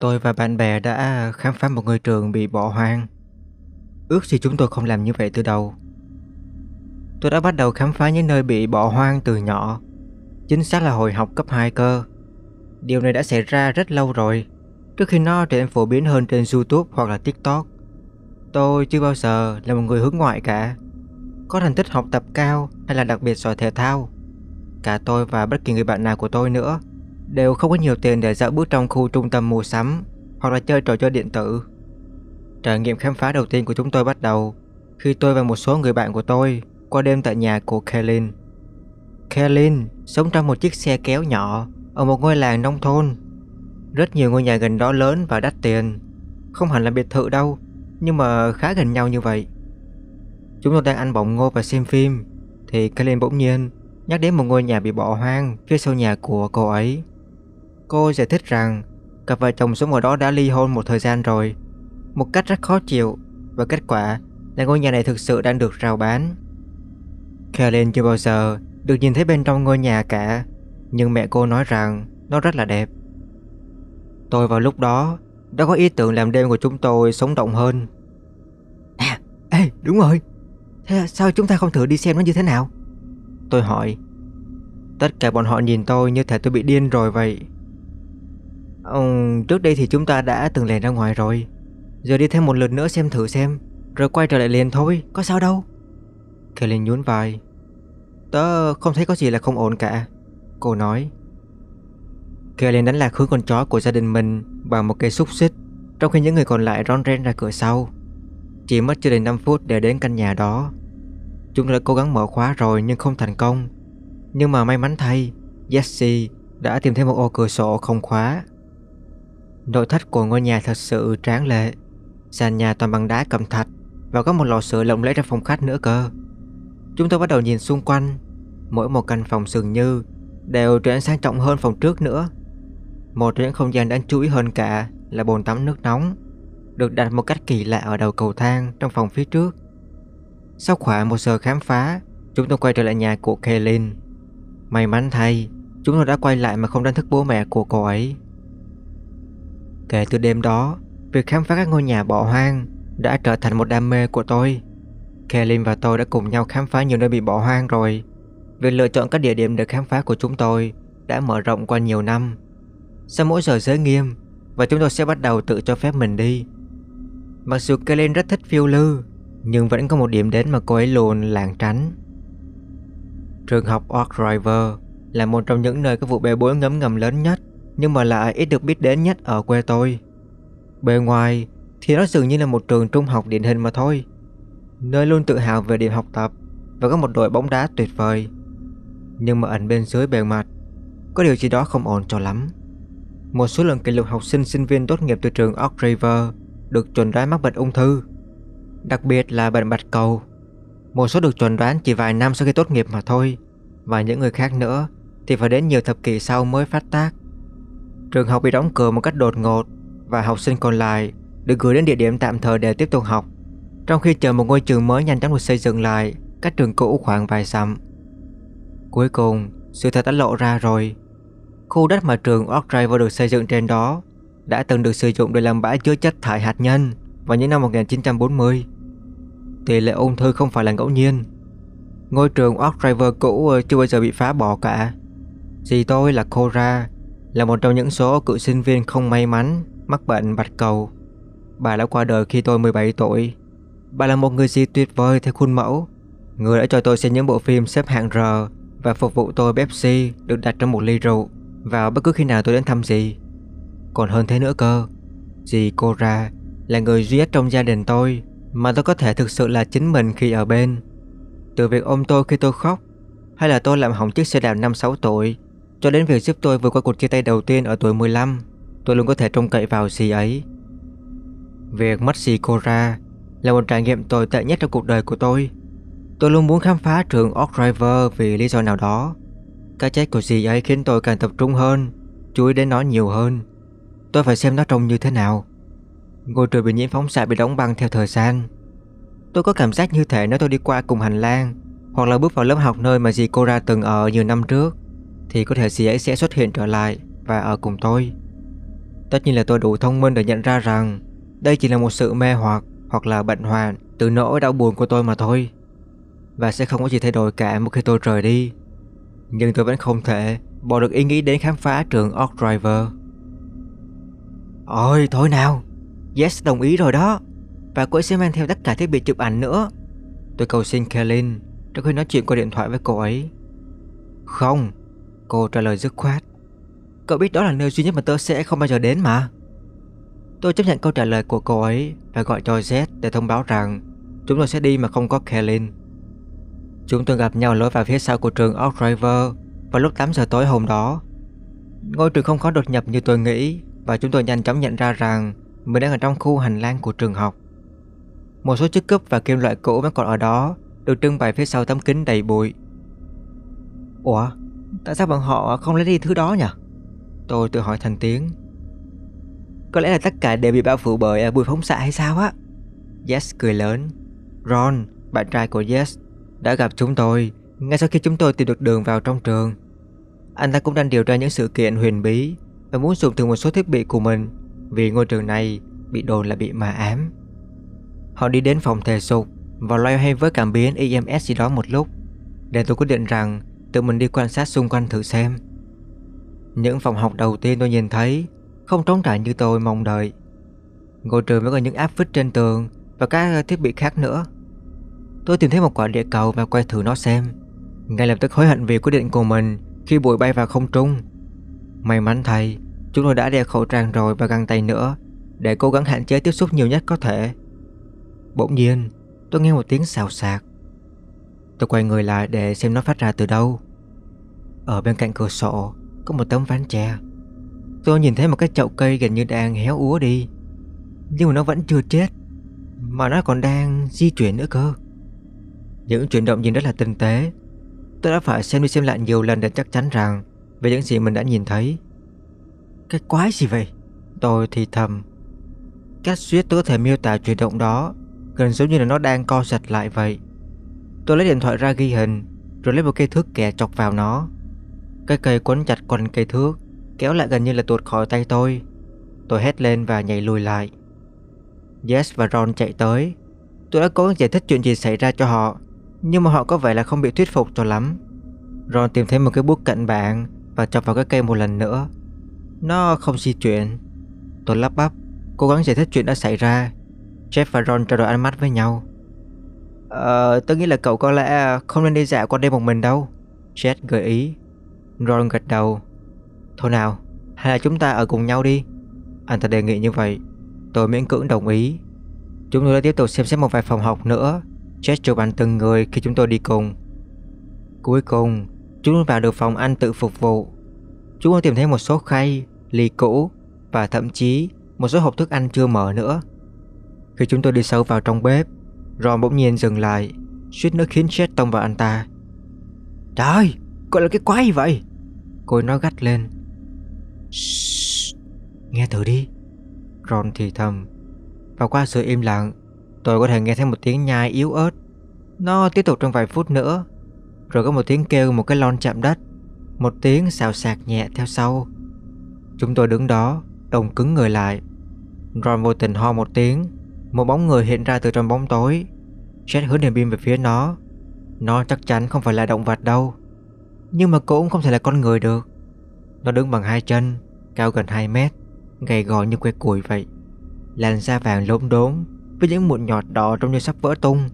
Tôi và bạn bè đã khám phá một ngôi trường bị bỏ hoang. Ước gì chúng tôi không làm như vậy từ đầu. Tôi đã bắt đầu khám phá những nơi bị bỏ hoang từ nhỏ, chính xác là hồi học cấp 2 cơ. Điều này đã xảy ra rất lâu rồi, trước khi nó trở nên phổ biến hơn trên YouTube hoặc là TikTok. Tôi chưa bao giờ là một người hướng ngoại cả, có thành tích học tập cao hay là đặc biệt giỏi thể thao. Cả tôi và bất kỳ người bạn nào của tôi nữa đều không có nhiều tiền để dạo bước trong khu trung tâm mua sắm hoặc là chơi trò chơi điện tử. Trải nghiệm khám phá đầu tiên của chúng tôi bắt đầu khi tôi và một số người bạn của tôi qua đêm tại nhà của Kaelin. Kaelin sống trong một chiếc xe kéo nhỏ ở một ngôi làng nông thôn. Rất nhiều ngôi nhà gần đó lớn và đắt tiền. Không hẳn là biệt thự đâu, nhưng mà khá gần nhau như vậy. Chúng tôi đang ăn bỏng ngô và xem phim thì Kaelin bỗng nhiên nhắc đến một ngôi nhà bị bỏ hoang phía sau nhà của cô ấy. Cô giải thích rằng cặp vợ chồng sống ở đó đã ly hôn một thời gian rồi. Một cách rất khó chịu và kết quả là ngôi nhà này thực sự đang được rao bán. Karen chưa bao giờ được nhìn thấy bên trong ngôi nhà cả, nhưng mẹ cô nói rằng nó rất là đẹp. Tôi vào lúc đó đã có ý tưởng làm đêm của chúng tôi sống động hơn. À, ê, đúng rồi. Thế sao chúng ta không thử đi xem nó như thế nào? Tôi hỏi. Tất cả bọn họ nhìn tôi như thể tôi bị điên rồi vậy ừ, Trước đây thì chúng ta đã từng lẻn ra ngoài rồi Giờ đi thêm một lần nữa xem thử xem Rồi quay trở lại liền thôi Có sao đâu Kaylin nhún vai Tớ không thấy có gì là không ổn cả Cô nói Kaylin đánh lạc hướng con chó của gia đình mình Bằng một cây xúc xích Trong khi những người còn lại ron ren ra cửa sau Chỉ mất chưa đầy 5 phút để đến căn nhà đó Chúng đã cố gắng mở khóa rồi nhưng không thành công Nhưng mà may mắn thay Jesse đã tìm thấy một ô cửa sổ không khóa Nội thất của ngôi nhà thật sự tráng lệ Sàn nhà toàn bằng đá cẩm thạch Và có một lò sưởi lộng lẫy trong phòng khách nữa cơ Chúng tôi bắt đầu nhìn xung quanh Mỗi một căn phòng dường như Đều trở nên sang trọng hơn phòng trước nữa Một trong những không gian đáng chú ý hơn cả Là bồn tắm nước nóng Được đặt một cách kỳ lạ ở đầu cầu thang Trong phòng phía trước Sau khoảng một giờ khám phá Chúng tôi quay trở lại nhà của Kaylin May mắn thay Chúng tôi đã quay lại mà không đánh thức bố mẹ của cô ấy Kể từ đêm đó, việc khám phá các ngôi nhà bỏ hoang đã trở thành một đam mê của tôi. Kaylin và tôi đã cùng nhau khám phá nhiều nơi bị bỏ hoang rồi. Việc lựa chọn các địa điểm để khám phá của chúng tôi đã mở rộng qua nhiều năm. Sau mỗi giờ giới nghiêm và chúng tôi sẽ bắt đầu tự cho phép mình đi. Mặc dù Kaylin rất thích phiêu lưu, nhưng vẫn có một điểm đến mà cô ấy luôn lảng tránh. Trường học Oak River là một trong những nơi có vụ bê bối ngấm ngầm lớn nhất nhưng mà lại ít được biết đến nhất ở quê tôi. Bề ngoài thì nó dường như là một trường trung học điển hình mà thôi, nơi luôn tự hào về điểm học tập và có một đội bóng đá tuyệt vời. Nhưng mà ẩn bên dưới bề mặt, có điều gì đó không ổn cho lắm. Một số lần kỷ lục học sinh sinh viên tốt nghiệp từ trường Oak River được chuẩn đoán mắc bệnh ung thư, đặc biệt là bệnh bạch cầu. Một số được chuẩn đoán chỉ vài năm sau khi tốt nghiệp mà thôi, và những người khác nữa thì phải đến nhiều thập kỷ sau mới phát tác. Trường học bị đóng cửa một cách đột ngột và học sinh còn lại được gửi đến địa điểm tạm thời để tiếp tục học. Trong khi chờ một ngôi trường mới nhanh chóng được xây dựng lại, cách trường cũ khoảng vài dặm. Cuối cùng, sự thật đã lộ ra rồi. Khu đất mà trường Oxford được xây dựng trên đó đã từng được sử dụng để làm bãi chứa chất thải hạt nhân vào những năm 1940. Tỷ lệ ung thư không phải là ngẫu nhiên. Ngôi trường Oxford cũ chưa bao giờ bị phá bỏ cả. Dì tôi là Cora là một trong những số cựu sinh viên không may mắn mắc bệnh bạch cầu. Bà đã qua đời khi tôi 17 tuổi. Bà là một người gì tuyệt vời theo khuôn mẫu. Người đã cho tôi xem những bộ phim xếp hạng R và phục vụ tôi Pepsi được đặt trong một ly rượu vào bất cứ khi nào tôi đến thăm gì. Còn hơn thế nữa cơ, dì cô ra là người duy nhất trong gia đình tôi mà tôi có thể thực sự là chính mình khi ở bên. Từ việc ôm tôi khi tôi khóc hay là tôi làm hỏng chiếc xe đạp năm sáu tuổi cho đến việc giúp tôi vượt qua cuộc chia tay đầu tiên ở tuổi 15 Tôi luôn có thể trông cậy vào gì ấy Việc mất gì cô ra là một trải nghiệm tồi tệ nhất trong cuộc đời của tôi Tôi luôn muốn khám phá trường Oak River vì lý do nào đó Cái chết của dì ấy khiến tôi càng tập trung hơn Chú ý đến nó nhiều hơn Tôi phải xem nó trông như thế nào Ngôi trường bị nhiễm phóng xạ bị đóng băng theo thời gian Tôi có cảm giác như thể nếu tôi đi qua cùng hành lang Hoặc là bước vào lớp học nơi mà dì Cora từng ở nhiều năm trước thì có thể gì ấy sẽ xuất hiện trở lại và ở cùng tôi. Tất nhiên là tôi đủ thông minh để nhận ra rằng đây chỉ là một sự mê hoặc hoặc là bệnh hoạn từ nỗi đau buồn của tôi mà thôi. Và sẽ không có gì thay đổi cả một khi tôi rời đi. Nhưng tôi vẫn không thể bỏ được ý nghĩ đến khám phá trường Ork Driver. Ôi, thôi nào. Yes đồng ý rồi đó. Và cô ấy sẽ mang theo tất cả thiết bị chụp ảnh nữa. Tôi cầu xin Kaylin trước khi nói chuyện qua điện thoại với cô ấy. Không, Cô trả lời dứt khoát Cậu biết đó là nơi duy nhất mà tôi sẽ không bao giờ đến mà Tôi chấp nhận câu trả lời của cô ấy và gọi cho Z để thông báo rằng chúng tôi sẽ đi mà không có Kaelin. Chúng tôi gặp nhau lối vào phía sau của trường Oak River vào lúc 8 giờ tối hôm đó. Ngôi trường không khó đột nhập như tôi nghĩ và chúng tôi nhanh chóng nhận ra rằng mình đang ở trong khu hành lang của trường học. Một số chiếc cúp và kim loại cũ vẫn còn ở đó được trưng bày phía sau tấm kính đầy bụi. Ủa, Tại sao bọn họ không lấy đi thứ đó nhỉ? Tôi tự hỏi thành tiếng Có lẽ là tất cả đều bị bao phủ bởi à, bụi phóng xạ hay sao á Yes cười lớn Ron, bạn trai của Yes Đã gặp chúng tôi Ngay sau khi chúng tôi tìm được đường vào trong trường Anh ta cũng đang điều tra những sự kiện huyền bí Và muốn dùng thử một số thiết bị của mình Vì ngôi trường này Bị đồn là bị ma ám Họ đi đến phòng thể dục Và loay hoay với cảm biến EMS gì đó một lúc Để tôi quyết định rằng tự mình đi quan sát xung quanh thử xem Những phòng học đầu tiên tôi nhìn thấy Không trống trải như tôi mong đợi Ngôi trường vẫn có những áp phích trên tường Và các thiết bị khác nữa Tôi tìm thấy một quả địa cầu và quay thử nó xem Ngay lập tức hối hận vì quyết định của mình Khi bụi bay vào không trung May mắn thay Chúng tôi đã đeo khẩu trang rồi và găng tay nữa Để cố gắng hạn chế tiếp xúc nhiều nhất có thể Bỗng nhiên Tôi nghe một tiếng xào xạc Tôi quay người lại để xem nó phát ra từ đâu Ở bên cạnh cửa sổ Có một tấm ván tre Tôi nhìn thấy một cái chậu cây gần như đang héo úa đi Nhưng mà nó vẫn chưa chết Mà nó còn đang di chuyển nữa cơ Những chuyển động nhìn rất là tinh tế Tôi đã phải xem đi xem lại nhiều lần để chắc chắn rằng Về những gì mình đã nhìn thấy Cái quái gì vậy Tôi thì thầm Cách suýt tôi có thể miêu tả chuyển động đó Gần giống như là nó đang co giật lại vậy Tôi lấy điện thoại ra ghi hình Rồi lấy một cây thước kẻ chọc vào nó Cái cây quấn chặt quanh cây thước Kéo lại gần như là tuột khỏi tay tôi Tôi hét lên và nhảy lùi lại Jess và Ron chạy tới Tôi đã cố gắng giải thích chuyện gì xảy ra cho họ Nhưng mà họ có vẻ là không bị thuyết phục cho lắm Ron tìm thấy một cái bút cạnh bạn Và chọc vào cái cây một lần nữa Nó không di chuyển Tôi lắp bắp Cố gắng giải thích chuyện đã xảy ra Jeff và Ron trao đổi ánh mắt với nhau Ờ, tôi nghĩ là cậu có lẽ à, không nên đi dạo qua đây một mình đâu Jet gợi ý Ron gật đầu Thôi nào, hay là chúng ta ở cùng nhau đi Anh ta đề nghị như vậy Tôi miễn cưỡng đồng ý Chúng tôi đã tiếp tục xem xét một vài phòng học nữa Jet chụp ảnh từng người khi chúng tôi đi cùng Cuối cùng Chúng tôi vào được phòng ăn tự phục vụ Chúng tôi tìm thấy một số khay Ly cũ Và thậm chí Một số hộp thức ăn chưa mở nữa Khi chúng tôi đi sâu vào trong bếp Ron bỗng nhiên dừng lại Suýt nữa khiến chết tông vào anh ta Trời ơi là cái quái gì vậy Cô nói gắt lên Shh, Nghe thử đi Ron thì thầm Và qua sự im lặng Tôi có thể nghe thấy một tiếng nhai yếu ớt Nó tiếp tục trong vài phút nữa Rồi có một tiếng kêu một cái lon chạm đất Một tiếng xào xạc nhẹ theo sau Chúng tôi đứng đó Đồng cứng người lại Ron vô tình ho một tiếng Một bóng người hiện ra từ trong bóng tối Jet hướng đèn pin về phía nó Nó chắc chắn không phải là động vật đâu Nhưng mà cũng không thể là con người được Nó đứng bằng hai chân Cao gần 2 mét Gầy gò như que củi vậy Làn da vàng lốm đốm Với những mụn nhọt đỏ trông như sắp vỡ tung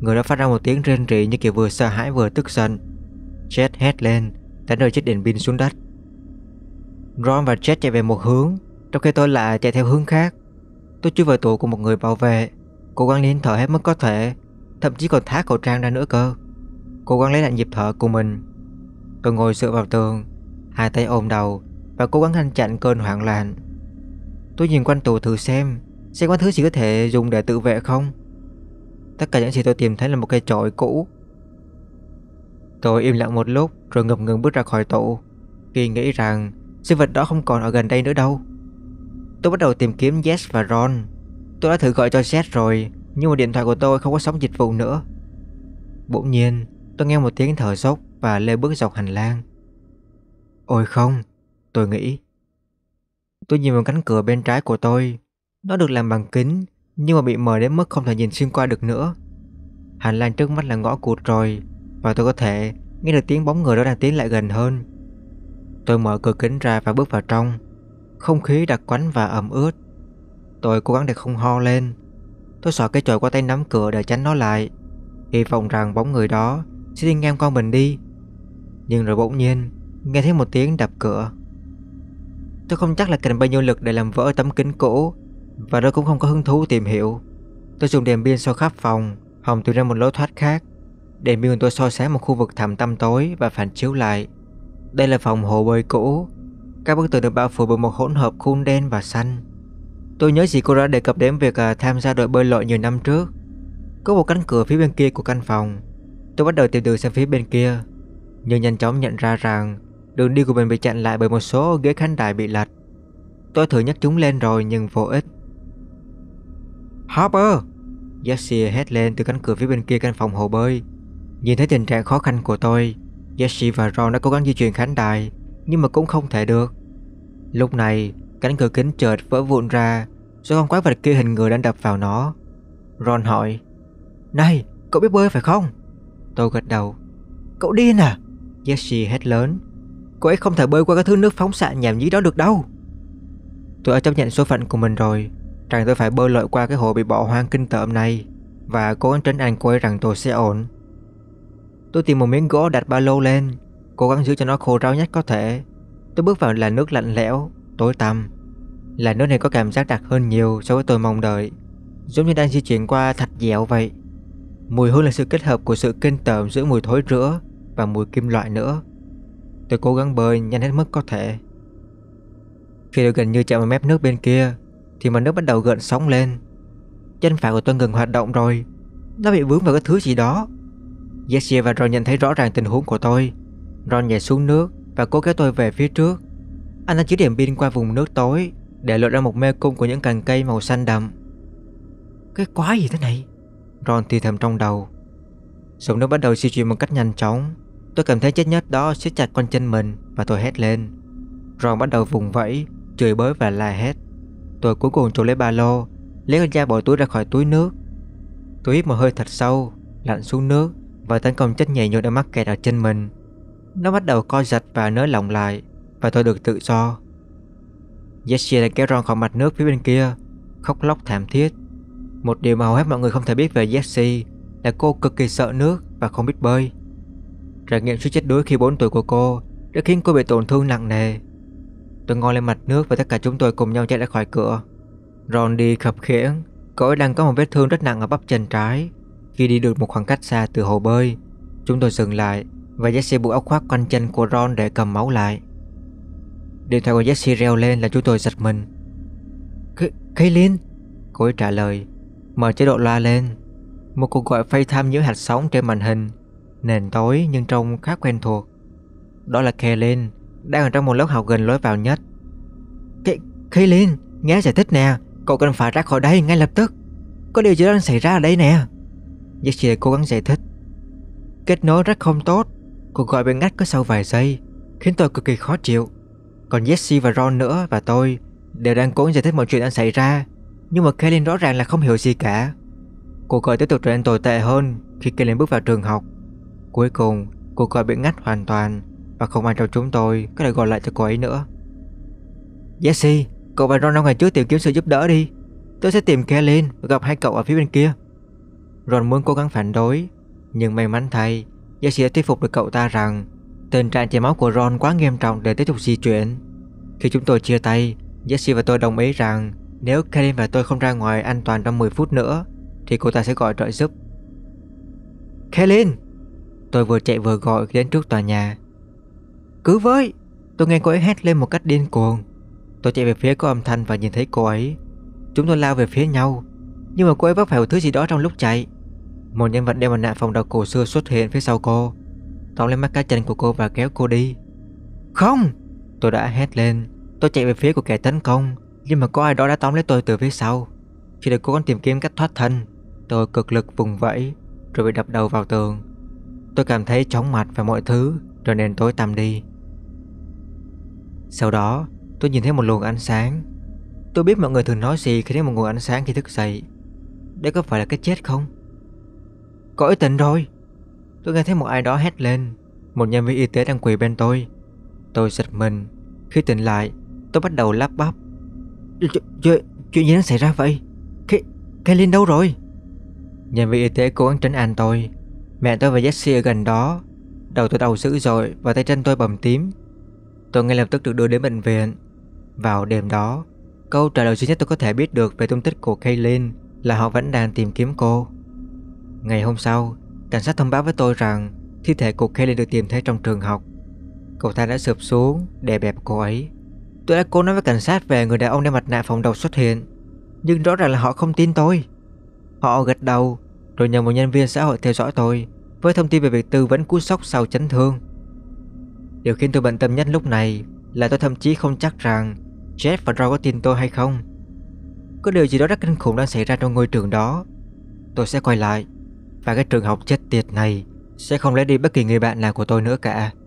Người đó phát ra một tiếng rên rỉ như kiểu vừa sợ hãi vừa tức giận Jet hét lên Đánh rơi chiếc đèn pin xuống đất Ron và Jet chạy về một hướng Trong khi tôi lại chạy theo hướng khác Tôi chui vào tủ của một người bảo vệ Cô Quang nín thở hết mức có thể Thậm chí còn thả khẩu trang ra nữa cơ Cô gắng lấy lại nhịp thở của mình Tôi ngồi dựa vào tường Hai tay ôm đầu Và cố gắng ngăn chặn cơn hoảng loạn Tôi nhìn quanh tù thử xem Xem có thứ gì có thể dùng để tự vệ không Tất cả những gì tôi tìm thấy là một cây chổi cũ Tôi im lặng một lúc Rồi ngập ngừng bước ra khỏi tủ Khi nghĩ rằng Sinh vật đó không còn ở gần đây nữa đâu Tôi bắt đầu tìm kiếm Jess và Ron Tôi đã thử gọi cho Seth rồi, nhưng mà điện thoại của tôi không có sóng dịch vụ nữa. Bỗng nhiên, tôi nghe một tiếng thở dốc và lê bước dọc hành lang. Ôi không, tôi nghĩ. Tôi nhìn vào cánh cửa bên trái của tôi. Nó được làm bằng kính, nhưng mà bị mờ đến mức không thể nhìn xuyên qua được nữa. Hành lang trước mắt là ngõ cụt rồi, và tôi có thể nghe được tiếng bóng người đó đang tiến lại gần hơn. Tôi mở cửa kính ra và bước vào trong. Không khí đặc quánh và ẩm ướt. Tôi cố gắng để không ho lên Tôi sợ cái chổi qua tay nắm cửa để tránh nó lại Hy vọng rằng bóng người đó sẽ đi ngang con mình đi Nhưng rồi bỗng nhiên Nghe thấy một tiếng đập cửa Tôi không chắc là cần bao nhiêu lực để làm vỡ tấm kính cũ Và tôi cũng không có hứng thú tìm hiểu Tôi dùng đèn pin soi khắp phòng Hồng tìm ra một lối thoát khác Đèn pin của tôi soi sáng một khu vực thẳm tăm tối Và phản chiếu lại Đây là phòng hồ bơi cũ Các bức tường được bao phủ bởi một hỗn hợp khuôn đen và xanh Tôi nhớ dì cô đã đề cập đến việc à, tham gia đội bơi lội nhiều năm trước. Có một cánh cửa phía bên kia của căn phòng. Tôi bắt đầu tìm đường sang phía bên kia, nhưng nhanh chóng nhận ra rằng đường đi của mình bị chặn lại bởi một số ghế khán đài bị lật. Tôi thử nhấc chúng lên rồi nhưng vô ích. hopper jesse hét lên từ cánh cửa phía bên kia căn phòng hồ bơi. Nhìn thấy tình trạng khó khăn của tôi, jesse và Ron đã cố gắng di chuyển khán đài, nhưng mà cũng không thể được. Lúc này, Cánh cửa kính chợt vỡ vụn ra Do con quái vật kia hình người đang đập vào nó Ron hỏi Này, cậu biết bơi phải không? Tôi gật đầu Cậu điên à? Jesse hét lớn Cô ấy không thể bơi qua cái thứ nước phóng xạ nhảm nhí đó được đâu Tôi đã chấp nhận số phận của mình rồi Rằng tôi phải bơi lội qua cái hồ bị bỏ hoang kinh tởm này Và cố gắng trấn an cô ấy rằng tôi sẽ ổn Tôi tìm một miếng gỗ đặt ba lô lên Cố gắng giữ cho nó khô ráo nhất có thể Tôi bước vào là nước lạnh lẽo tối tăm Là nơi này có cảm giác đặc hơn nhiều so với tôi mong đợi Giống như đang di chuyển qua thạch dẻo vậy Mùi hương là sự kết hợp của sự kinh tởm giữa mùi thối rữa và mùi kim loại nữa Tôi cố gắng bơi nhanh hết mức có thể Khi tôi gần như chạm vào mép nước bên kia Thì mặt nước bắt đầu gợn sóng lên Chân phải của tôi ngừng hoạt động rồi Nó bị vướng vào cái thứ gì đó Jessie và Ron nhận thấy rõ ràng tình huống của tôi Ron nhảy xuống nước và cố kéo tôi về phía trước anh ta chỉ điểm pin qua vùng nước tối Để lộ ra một mê cung của những cành cây màu xanh đậm Cái quái gì thế này Ron thì thầm trong đầu Sông nước bắt đầu di chuyển một cách nhanh chóng Tôi cảm thấy chết nhất đó siết chặt con chân mình Và tôi hét lên Ron bắt đầu vùng vẫy Chửi bới và la hét Tôi cuối cùng trộn lấy ba lô Lấy con dao bỏ túi ra khỏi túi nước Tôi hít một hơi thật sâu Lặn xuống nước Và tấn công chất nhầy nhụa đã mắc kẹt ở chân mình Nó bắt đầu co giật và nới lỏng lại và tôi được tự do. Jessie đã kéo Ron khỏi mặt nước phía bên kia, khóc lóc thảm thiết. Một điều mà hầu hết mọi người không thể biết về Jessie là cô cực kỳ sợ nước và không biết bơi. Trải nghiệm suýt chết đuối khi 4 tuổi của cô đã khiến cô bị tổn thương nặng nề. Tôi ngồi lên mặt nước và tất cả chúng tôi cùng nhau chạy ra khỏi cửa. Ron đi khập khiễng, cậu ấy đang có một vết thương rất nặng ở bắp chân trái. Khi đi được một khoảng cách xa từ hồ bơi, chúng tôi dừng lại và Jesse buộc áo khoác quanh chân của Ron để cầm máu lại. Điện thoại của Jessie reo lên là chúng tôi giật mình Kaylin Cô ấy trả lời Mở chế độ loa lên Một cuộc gọi FaceTime nhiễu hạt sóng trên màn hình Nền tối nhưng trông khá quen thuộc Đó là Kaylin Đang ở trong một lớp học gần lối vào nhất Kaylin Nghe giải thích nè Cậu cần phải ra khỏi đây ngay lập tức Có điều gì đang xảy ra ở đây nè Jessie cố gắng giải thích Kết nối rất không tốt Cuộc gọi bị ngắt có sau vài giây Khiến tôi cực kỳ khó chịu còn Jesse và Ron nữa và tôi đều đang cố giải thích mọi chuyện đã xảy ra, nhưng mà Kaylin rõ ràng là không hiểu gì cả. Cuộc gọi tiếp tục trở nên tồi tệ hơn khi Kaylin bước vào trường học. Cuối cùng, cuộc gọi bị ngắt hoàn toàn và không ai trong chúng tôi có thể gọi lại cho cô ấy nữa. Jesse, cậu và Ron ra ngoài trước tìm kiếm sự giúp đỡ đi. Tôi sẽ tìm Kaylin và gặp hai cậu ở phía bên kia. Ron muốn cố gắng phản đối, nhưng may mắn thay, Jesse đã thuyết phục được cậu ta rằng Tình trạng chảy máu của Ron quá nghiêm trọng để tiếp tục di chuyển. Khi chúng tôi chia tay, Jesse và tôi đồng ý rằng nếu Karin và tôi không ra ngoài an toàn trong 10 phút nữa thì cô ta sẽ gọi trợ giúp. Karin! Tôi vừa chạy vừa gọi đến trước tòa nhà. Cứ với! Tôi nghe cô ấy hét lên một cách điên cuồng. Tôi chạy về phía có âm thanh và nhìn thấy cô ấy. Chúng tôi lao về phía nhau, nhưng mà cô ấy vấp phải một thứ gì đó trong lúc chạy. Một nhân vật đeo mặt nạ phòng đầu cổ xưa xuất hiện phía sau cô tóm lấy mắt cá chân của cô và kéo cô đi. Không! Tôi đã hét lên. Tôi chạy về phía của kẻ tấn công, nhưng mà có ai đó đã tóm lấy tôi từ phía sau. Khi được cố gắng tìm kiếm cách thoát thân, tôi cực lực vùng vẫy, rồi bị đập đầu vào tường. Tôi cảm thấy chóng mặt và mọi thứ, rồi nên tối tăm đi. Sau đó, tôi nhìn thấy một luồng ánh sáng. Tôi biết mọi người thường nói gì khi thấy một nguồn ánh sáng khi thức dậy. Đây có phải là cái chết không? Cõi tình rồi! Tôi nghe thấy một ai đó hét lên Một nhân viên y tế đang quỳ bên tôi Tôi giật mình Khi tỉnh lại tôi bắt đầu lắp bắp Chuyện chuyện gì đang xảy ra vậy Cái cái Linh đâu rồi Nhân viên y tế cố gắng trấn an tôi Mẹ tôi và Jessie ở gần đó Đầu tôi đau dữ dội và tay chân tôi bầm tím Tôi ngay lập tức được đưa đến bệnh viện Vào đêm đó Câu trả lời duy nhất tôi có thể biết được về tung tích của Kaylin Là họ vẫn đang tìm kiếm cô Ngày hôm sau Cảnh sát thông báo với tôi rằng thi thể của Kelly được tìm thấy trong trường học. Cậu ta đã sụp xuống, đè bẹp cô ấy. Tôi đã cố nói với cảnh sát về người đàn ông đeo mặt nạ phòng độc xuất hiện, nhưng rõ ràng là họ không tin tôi. Họ gật đầu, rồi nhờ một nhân viên xã hội theo dõi tôi với thông tin về việc tư vấn cú sốc sau chấn thương. Điều khiến tôi bận tâm nhất lúc này là tôi thậm chí không chắc rằng Jeff và Roy có tin tôi hay không. Có điều gì đó rất kinh khủng đang xảy ra trong ngôi trường đó. Tôi sẽ quay lại và cái trường học chết tiệt này Sẽ không lấy đi bất kỳ người bạn nào của tôi nữa cả